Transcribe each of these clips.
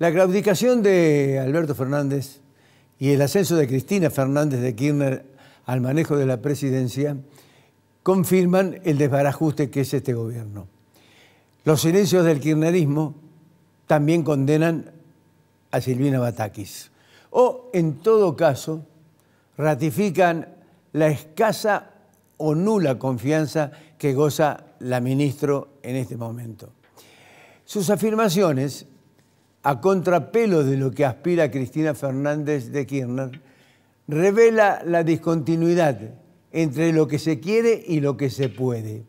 La claudicación de Alberto Fernández y el ascenso de Cristina Fernández de Kirchner al manejo de la presidencia confirman el desbarajuste que es este gobierno. Los silencios del kirchnerismo también condenan a Silvina Batakis o, en todo caso, ratifican la escasa o nula confianza que goza la ministra en este momento. Sus afirmaciones a contrapelo de lo que aspira Cristina Fernández de Kirchner, revela la discontinuidad entre lo que se quiere y lo que se puede.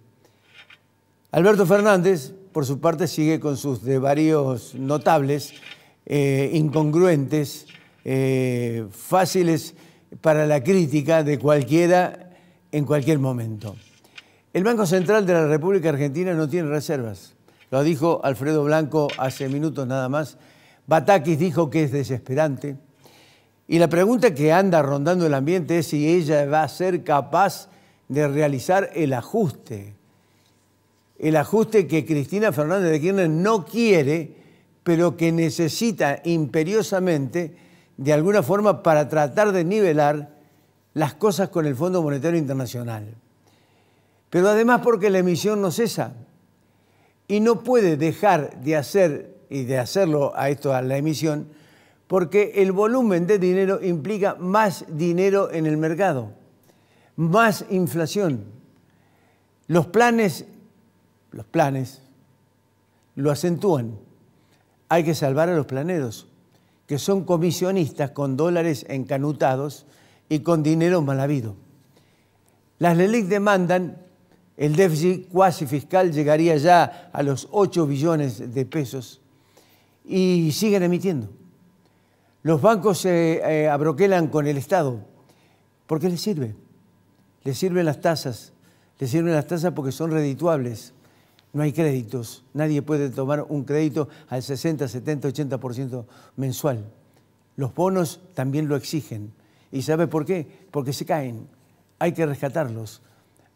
Alberto Fernández, por su parte, sigue con sus varios notables, eh, incongruentes, eh, fáciles para la crítica de cualquiera en cualquier momento. El Banco Central de la República Argentina no tiene reservas. Lo dijo Alfredo Blanco hace minutos nada más. Batakis dijo que es desesperante. Y la pregunta que anda rondando el ambiente es si ella va a ser capaz de realizar el ajuste. El ajuste que Cristina Fernández de Kirchner no quiere, pero que necesita imperiosamente, de alguna forma, para tratar de nivelar las cosas con el Fondo Monetario Internacional. Pero además porque la emisión no cesa y no puede dejar de hacer y de hacerlo a esto a la emisión porque el volumen de dinero implica más dinero en el mercado, más inflación. Los planes los planes lo acentúan. Hay que salvar a los planeros, que son comisionistas con dólares encanutados y con dinero mal habido. Las LELIC demandan el déficit cuasi fiscal llegaría ya a los 8 billones de pesos y siguen emitiendo. Los bancos se eh, abroquelan con el Estado ¿Por qué les sirve. Les sirven las tasas, les sirven las tasas porque son redituables. No hay créditos, nadie puede tomar un crédito al 60, 70, 80% mensual. Los bonos también lo exigen. ¿Y sabe por qué? Porque se caen, hay que rescatarlos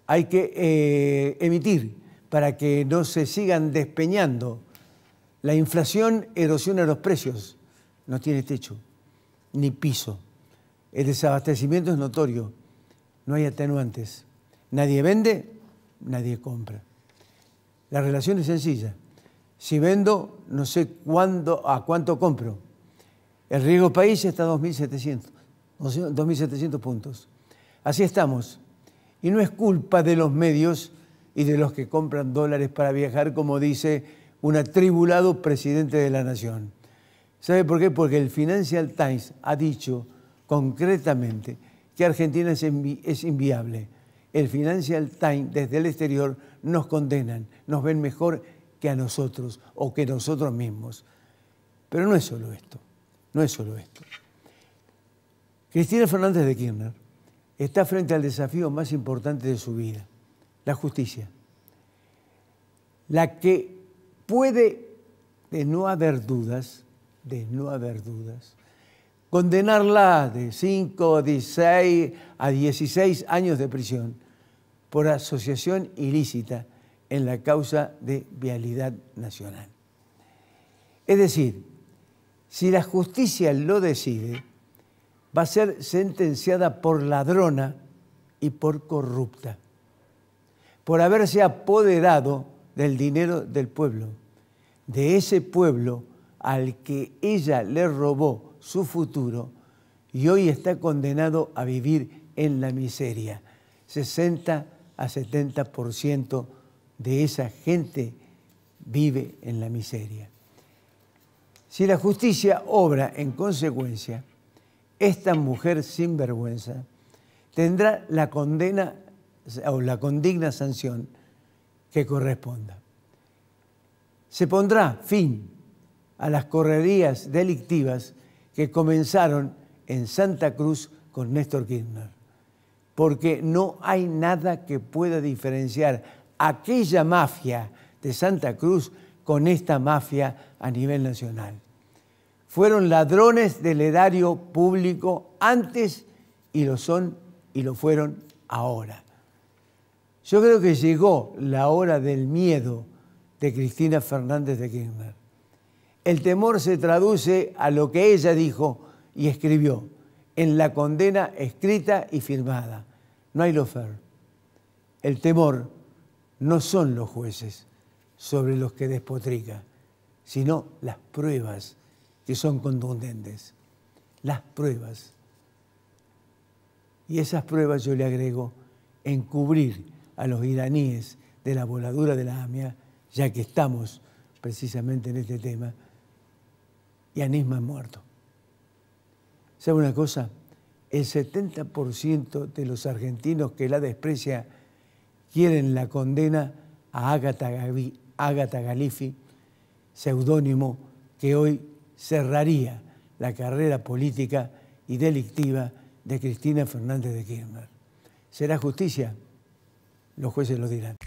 hay que eh, emitir para que no se sigan despeñando. La inflación erosiona los precios, no tiene techo ni piso. El desabastecimiento es notorio, no hay atenuantes. Nadie vende, nadie compra. La relación es sencilla. Si vendo, no sé cuándo, a cuánto compro. El riesgo país está a 2.700, 2.700 puntos. Así estamos. Y no es culpa de los medios y de los que compran dólares para viajar, como dice un atribulado presidente de la nación. ¿Sabe por qué? Porque el Financial Times ha dicho concretamente que Argentina es, inviable. El Financial Times desde el exterior nos condenan, nos ven mejor que a nosotros o que nosotros mismos. Pero no es solo esto, no es solo esto. Cristina Fernández de Kirchner está frente al desafío más importante de su vida, la justicia. La que puede, de no haber dudas, de no haber dudas, condenarla de 5, 16 a 16 años de prisión por asociación ilícita en la causa de vialidad nacional. Es decir, si la justicia lo decide, va a ser sentenciada por ladrona y por corrupta, por haberse apoderado del dinero del pueblo, de ese pueblo al que ella le robó su futuro y hoy está condenado a vivir en la miseria. 60 a 70% de esa gente vive en la miseria. Si la justicia obra en consecuencia, esta mujer sin vergüenza tendrá la condena o la condigna sanción que corresponda. Se pondrá fin a las correrías delictivas que comenzaron en Santa Cruz con Néstor Kirchner, porque no hay nada que pueda diferenciar aquella mafia de Santa Cruz con esta mafia a nivel nacional fueron ladrones del erario público antes y lo son y lo fueron ahora. Yo creo que llegó la hora del miedo de Cristina Fernández de Kirchner. El temor se traduce a lo que ella dijo y escribió en la condena escrita y firmada. No hay lofer. El temor no son los jueces sobre los que despotrica, sino las pruebas que son contundentes, las pruebas. Y esas pruebas yo le agrego encubrir a los iraníes de la voladura de la AMIA, ya que estamos precisamente en este tema, y a es muerto. ¿Sabe una cosa? El 70% de los argentinos que la desprecia quieren la condena a Agatha, Galifi, seudónimo que hoy cerraría la carrera política y delictiva de Cristina Fernández de Kirchner. ¿Será justicia? Los jueces lo dirán.